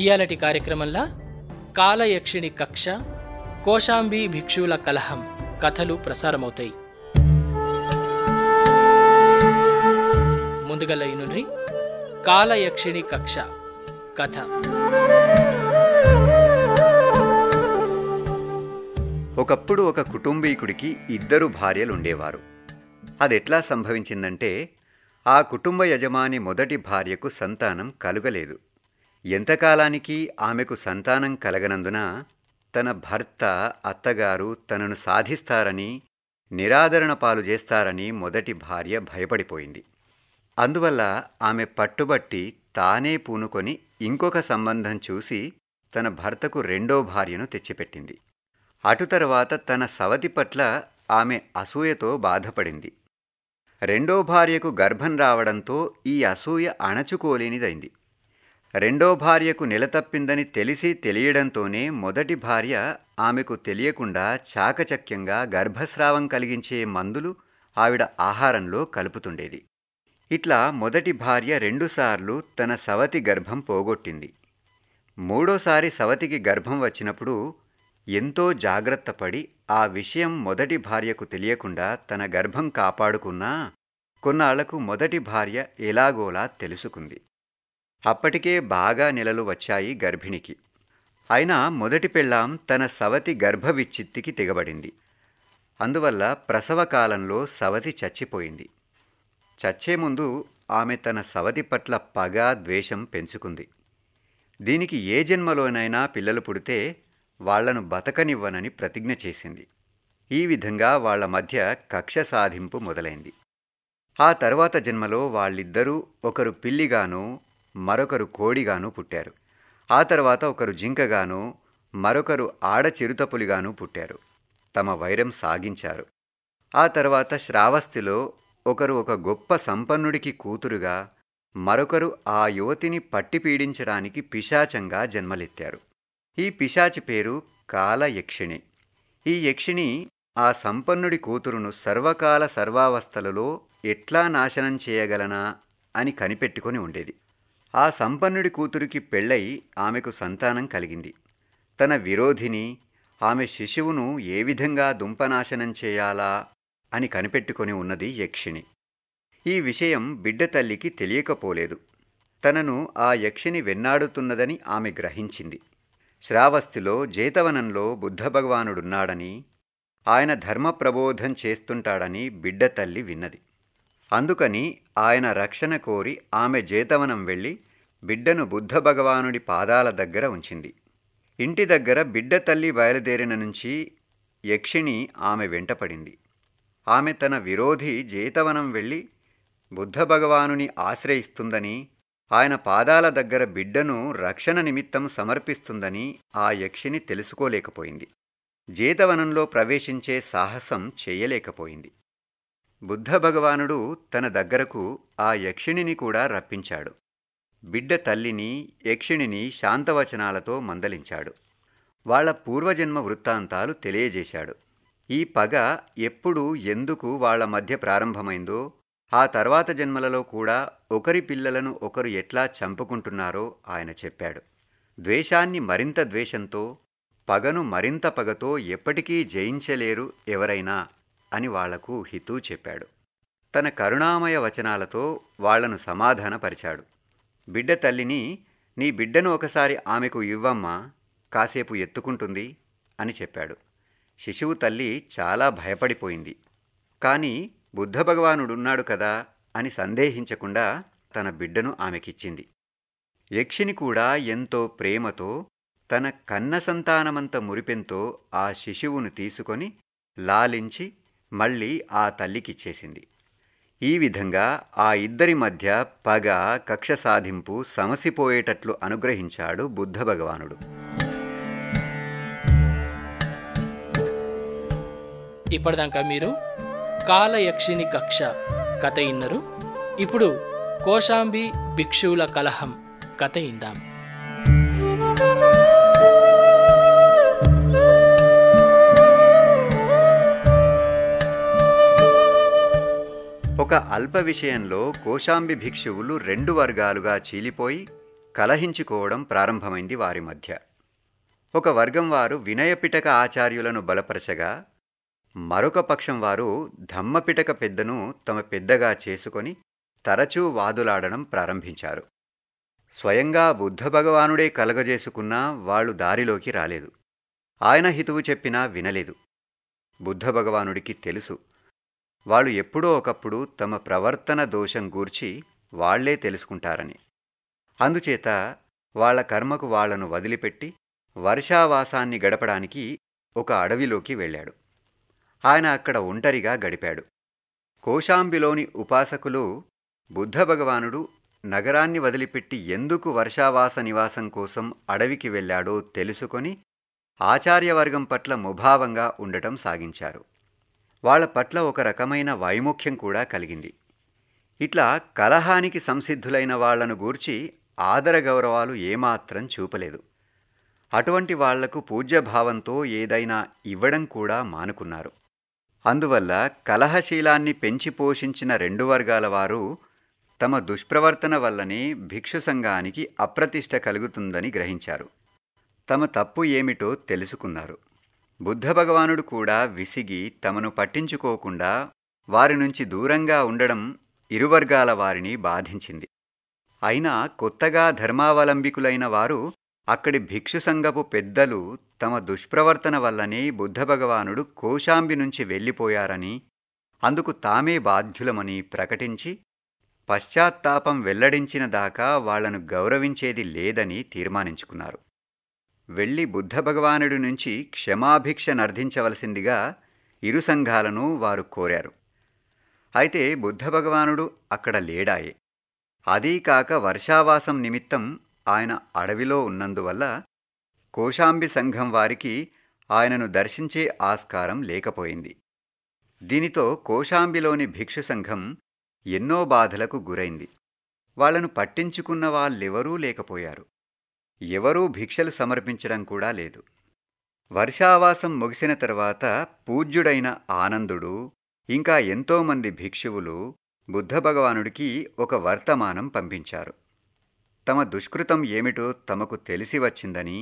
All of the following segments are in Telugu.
ఇయాలటి కార్యక్రమంలో కాలయక్షిణి కక్ష కోశాంబి భిక్షుల కలహం కథలు ప్రసారమవుతాయి ముందుగా ఇనుండ్రి కాలయక్షిణి కక్ష కథ ఒకప్పుడు ఒక కుటుంబీకుడికి ఇద్దరు భార్యలు ఉండేవారు అది ఎట్లా సంభవించిందంటే ఆ కుటుంబ యజమాని మొదటి భార్యకు సంతానం కలుగలేదు ఎంతకాలానికి ఆమెకు సంతానం కలగనందున తన భర్త అత్తగారు తనను సాధిస్తారని నిరాదరణ పాలు చేస్తారని మొదటి భార్య భయపడిపోయింది అందువల్ల ఆమె పట్టుబట్టి తానే పూనుకొని ఇంకొక సంబంధం చూసి తన భర్తకు రెండో భార్యను తెచ్చిపెట్టింది అటు తర్వాత తన సవతి పట్ల ఆమె అసూయతో బాధపడింది రెండో భార్యకు గర్భం రావడంతో ఈ అసూయ అణచుకోలేనిదైంది రెండో భార్యకు నిలతప్పిందని తెలిసి తెలియడంతోనే మొదటి భార్య ఆమెకు తెలియకుండా చాకచక్యంగా గర్భస్రావం కలిగించే మందులు ఆవిడ ఆహారంలో కలుపుతుండేది ఇట్లా మొదటి భార్య రెండుసార్లు తన సవతి గర్భం పోగొట్టింది మూడోసారి సవతికి గర్భం వచ్చినప్పుడు ఎంతో జాగ్రత్తపడి ఆ విషయం మొదటి భార్యకు తెలియకుండా తన గర్భం కాపాడుకున్నా కొన్నాళ్లకు మొదటి భార్య ఎలాగోలా తెలుసుకుంది అప్పటికే బాగా నెలలు వచ్చాయి గర్భిణికి అయినా మొదటి పెళ్ళాం తన సవతి గర్భవిచ్చిత్తికి తెగబడింది అందువల్ల ప్రసవ కాలంలో సవతి చచ్చిపోయింది చచ్చే ముందు ఆమె తన సవతి పట్ల పగ ద్వేషం పెంచుకుంది దీనికి ఏ జన్మలోనైనా పిల్లలు పుడితే వాళ్లను బతకనివ్వనని ప్రతిజ్ఞ చేసింది ఈ విధంగా వాళ్ల మధ్య కక్ష సాధింపు మొదలైంది ఆ తర్వాత జన్మలో వాళ్ళిద్దరూ ఒకరు పిల్లిగానో మరొకరు కోడిగాను పుట్టారు ఆ తర్వాత ఒకరు జింకగాను మరొకరు ఆడ చిరుతపులిగాను పుట్టారు తమ వైరం సాగించారు ఆ తర్వాత శ్రావస్తిలో ఒకరు ఒక గొప్ప సంపన్నుడికి కూతురుగా మరొకరు ఆ యువతిని పట్టి పీడించడానికి పిశాచంగా జన్మలెత్తారు ఈ పిశాచి పేరు కాలయక్షిణి ఈ యక్షిణి ఆ సంపన్నుడి కూతురును సర్వకాల సర్వావస్థలలో ఎట్లా నాశనం చేయగలనా అని కనిపెట్టుకొని ఉండేది ఆ సంపన్నుడి కూతురికి పెళ్ళై ఆమెకు సంతానం కలిగింది తన విరోధిని ఆమె శిశువును ఏ విధంగా దుంపనాశనం చేయాలా అని కనిపెట్టుకొని ఉన్నది యక్షిణి ఈ విషయం బిడ్డ తల్లికి తెలియకపోలేదు తనను ఆ యక్షిని వెన్నాడుతున్నదని ఆమె గ్రహించింది శ్రావస్తిలో జేతవనంలో బుద్ధభగవానుడున్నాడని ఆయన ధర్మప్రబోధం చేస్తుంటాడని బిడ్డ తల్లి విన్నది అందుకని ఆయన రక్షణ కోరి ఆమె జేతవనం వెళ్ళి బిడ్డను బుద్ధ భగవానుడి పాదాల దగ్గర ఉంచింది ఇంటి దగ్గర బిడ్డ తల్లి బయలుదేరిన నుంచి యక్షిణి ఆమె వెంటపడింది ఆమె తన విరోధి జేతవనం వెళ్ళి బుద్ధ భగవానుని ఆశ్రయిస్తుందని ఆయన పాదాల దగ్గర బిడ్డను రక్షణ నిమిత్తం సమర్పిస్తుందని ఆ యక్షిని తెలుసుకోలేకపోయింది జేతవనంలో ప్రవేశించే సాహసం చేయలేకపోయింది బుద్ధ భగవానుడు తన దగ్గరకు ఆ యక్షిణిని కూడా రప్పించాడు బిడ్డ తల్లిని యక్షిణిని శాంతవచనాలతో మందలించాడు వాళ్ల పూర్వజన్మ వృత్తాంతాలు తెలియజేశాడు ఈ పగ ఎప్పుడు ఎందుకు వాళ్ల మధ్య ప్రారంభమైందో ఆ తర్వాత జన్మలలో కూడా ఒకరి పిల్లలను ఒకరు ఎట్లా చంపుకుంటున్నారో ఆయన చెప్పాడు ద్వేషాన్ని మరింత ద్వేషంతో పగను మరింత పగతో ఎప్పటికీ జయించలేరు ఎవరైనా అని వాళ్లకు హితూ చెప్పాడు తన కరుణామయ వచనాలతో వాళ్లను సమాధానపరిచాడు బిడ్డ తల్లిని నీ బిడ్డను ఒకసారి ఆమెకు ఇవ్వమ్మా కాసేపు ఎత్తుకుంటుంది అని చెప్పాడు శిశువు తల్లి చాలా భయపడిపోయింది కానీ బుద్ధభగవానుడున్నాడు కదా అని సందేహించకుండా తన బిడ్డను ఆమెకిచ్చింది యక్షిని కూడా ఎంతో ప్రేమతో తన కన్న సంతానమంత మురిపెంతో ఆ శిశువును తీసుకొని లాలించి మళ్ళీ ఆ తల్లికిచ్చేసింది ఈ విధంగా ఆ ఇద్దరి మధ్య పగ కక్ష సాధింపు సమసిపోయేటట్లు అనుగ్రహించాడు బుద్ధ భగవానుడు ఇప్పటిదాకా మీరు కాలయక్షిని కక్ష కథ ఇన్నరు ఇప్పుడు కోశాంబి భిక్షువుల కలహం కథ ఇందాం ఒక అల్ప విషయంలో కోశాంబి భిక్షువులు రెండు వర్గాలుగా చీలిపోయి కలహించుకోవడం ప్రారంభమైంది వారి మధ్య ఒక వర్గం వారు వినయపిటక ఆచార్యులను బలపరచగా మరొక పక్షం వారు ధమ్మపిటక పెద్దను తమ పెద్దగా చేసుకొని తరచూ వాదులాడడం ప్రారంభించారు స్వయంగా బుద్ధ భగవానుడే కలగజేసుకున్నా వాళ్ళు దారిలోకి రాలేదు ఆయన హితువు చెప్పినా వినలేదు బుద్ధ భగవానుడికి తెలుసు వాళ్ళు ఎప్పుడో ఒకప్పుడు తమ ప్రవర్తన దోషం గూర్చి వాళ్లే తెలుసుకుంటారని అందుచేత వాళ్ల కర్మకు వాళ్లను వదిలిపెట్టి వర్షావాసాన్ని గడపడానికి ఒక అడవిలోకి వెళ్ళాడు ఆయన అక్కడ ఒంటరిగా గడిపాడు కోశాంబిలోని ఉపాసకులు బుద్ధ భగవానుడు నగరాన్ని వదిలిపెట్టి ఎందుకు వర్షావాస నివాసం కోసం అడవికి వెళ్ళాడో తెలుసుకొని ఆచార్యవర్గం పట్ల ముభావంగా ఉండటం సాగించారు వాళ్ల పట్ల ఒక రకమైన వైముఖ్యం కూడా కలిగింది ఇట్లా కలహానికి సంసిద్ధులైన వాళ్లను గూర్చి ఆదర గౌరవాలు ఏమాత్రం చూపలేదు అటువంటి వాళ్లకు పూజ్యభావంతో ఏదైనా ఇవ్వడం కూడా మానుకున్నారు అందువల్ల కలహశీలాన్ని పెంచి పోషించిన రెండు వర్గాల వారు తమ దుష్ప్రవర్తన వల్లనే భిక్షు సంఘానికి అప్రతిష్ట కలుగుతుందని గ్రహించారు తమ తప్పు ఏమిటో తెలుసుకున్నారు బుద్ధ భగవానుడు కూడా విసిగి తమను పట్టించుకోకుండా వారి నుంచి దూరంగా ఉండడం ఇరువర్గాల వారిని బాధించింది అయినా కొత్తగా ధర్మావలంబికులైన వారు అక్కడి భిక్షు సంఘపు పెద్దలు తమ దుష్ప్రవర్తన వల్లనే బుద్ధ భగవానుడు కోశాంబి నుంచి వెళ్ళిపోయారని అందుకు తామే బాధ్యులమని ప్రకటించి పశ్చాత్తాపం వెల్లడించిన దాకా వాళ్లను గౌరవించేది లేదని తీర్మానించుకున్నారు వెళ్ళి బుద్ధ భగవానుడి నుంచి నర్ధించవలసిందిగా ఇరు సంఘాలను వారు కోరారు అయితే బుద్ధ భగవానుడు అక్కడ లేడాయే అదీ కాక వర్షావాసం నిమిత్తం ఆయన అడవిలో ఉన్నందువల్ల కోశాంబి సంఘం వారికి ఆయనను దర్శించే ఆస్కారం లేకపోయింది దీనితో కోశాంబిలోని భిక్షు సంఘం ఎన్నో బాధలకు గురైంది వాళ్లను పట్టించుకున్న వాళ్ళెవరూ లేకపోయారు ఎవరూ భిక్షలు సమర్పించడం కూడా లేదు వర్షావాసం ముగిసిన తర్వాత పూజ్యుడైన ఆనందుడు ఇంకా ఎంతోమంది భిక్షువులు బుద్ధభగవానుడికి ఒక వర్తమానం పంపించారు తమ దుష్కృతం ఏమిటో తమకు తెలిసి వచ్చిందని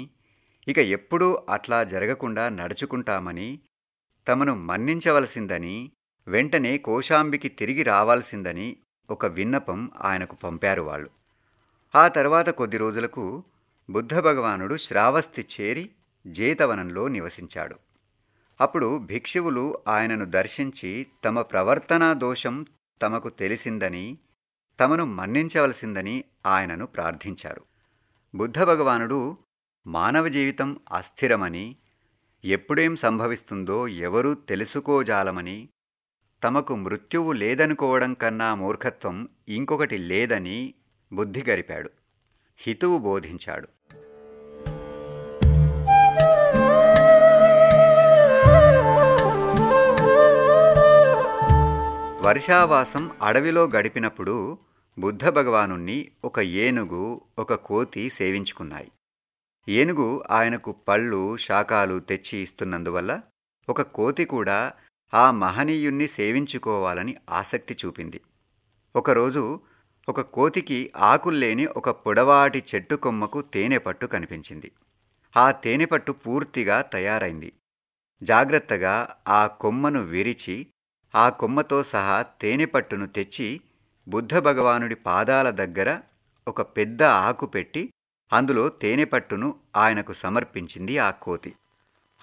ఇక ఎప్పుడూ అట్లా జరగకుండా నడుచుకుంటామని తమను మన్నించవలసిందని వెంటనే కోశాంబికి తిరిగి రావాల్సిందని ఒక విన్నపం ఆయనకు పంపారు వాళ్ళు ఆ తర్వాత కొద్ది రోజులకు బుద్ధ భగవానుడు శ్రావస్తి చేరి జేతవనంలో నివసించాడు అప్పుడు భిక్షువులు ఆయనను దర్శించి తమ ప్రవర్తనా దోషం తమకు తెలిసిందని తమను మన్నించవలసిందని ఆయనను ప్రార్థించారు బుద్ధ భగవానుడు మానవ జీవితం అస్థిరమని ఎప్పుడేం సంభవిస్తుందో ఎవరూ తెలుసుకోజాలమని తమకు మృత్యువు లేదనుకోవడం కన్నా మూర్ఖత్వం ఇంకొకటి లేదని బుద్ధి గరిపాడు హితువు బోధించాడు వర్షావాసం అడవిలో గడిపినప్పుడు బుద్ధ భగవానుణ్ణి ఒక ఏనుగు ఒక కోతి సేవించుకున్నాయి ఏనుగు ఆయనకు పళ్ళు శాఖాలు తెచ్చి ఇస్తున్నందువల్ల ఒక కోతి కూడా ఆ మహనీయుణ్ణి సేవించుకోవాలని ఆసక్తి చూపింది ఒకరోజు ఒక కోతికి ఆకుల్లేని ఒక పొడవాటి చెట్టు కొమ్మకు తేనెపట్టు కనిపించింది ఆ తేనెపట్టు పూర్తిగా తయారైంది జాగ్రత్తగా ఆ కొమ్మను విరిచి ఆ కొమ్మతో సహా తేనెపట్టును తెచ్చి బుద్ధ భగవానుడి పాదాల దగ్గర ఒక పెద్ద ఆకు పెట్టి అందులో తేనెపట్టును ఆయనకు సమర్పించింది ఆ కోతి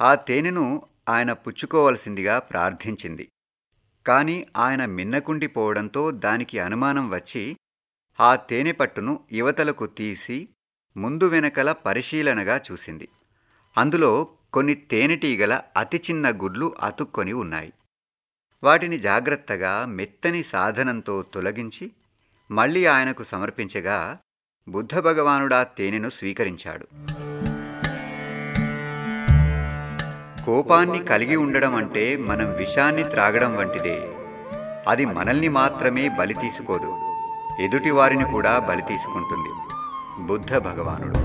ఆ తేనెను ఆయన పుచ్చుకోవలసిందిగా ప్రార్థించింది కాని ఆయన మిన్నకుండిపోవడంతో దానికి అనుమానం వచ్చి ఆ తేనెపట్టును యువతలకు తీసి ముందు వెనకల పరిశీలనగా చూసింది అందులో కొన్ని తేనెటీగల అతి చిన్న గుడ్లు అతుక్కొని ఉన్నాయి వాటిని జాగ్రత్తగా మెత్తని సాధనంతో తొలగించి మళ్ళీ ఆయనకు సమర్పించగా బుద్ధ భగవానుడా తేనెను స్వీకరించాడు కోపాన్ని కలిగి ఉండడం అంటే మనం విషాన్ని త్రాగడం వంటిదే అది మనల్ని మాత్రమే బలి తీసుకోదు ఎదుటివారిని కూడా బలి తీసుకుంటుంది బుద్ధ భగవానుడు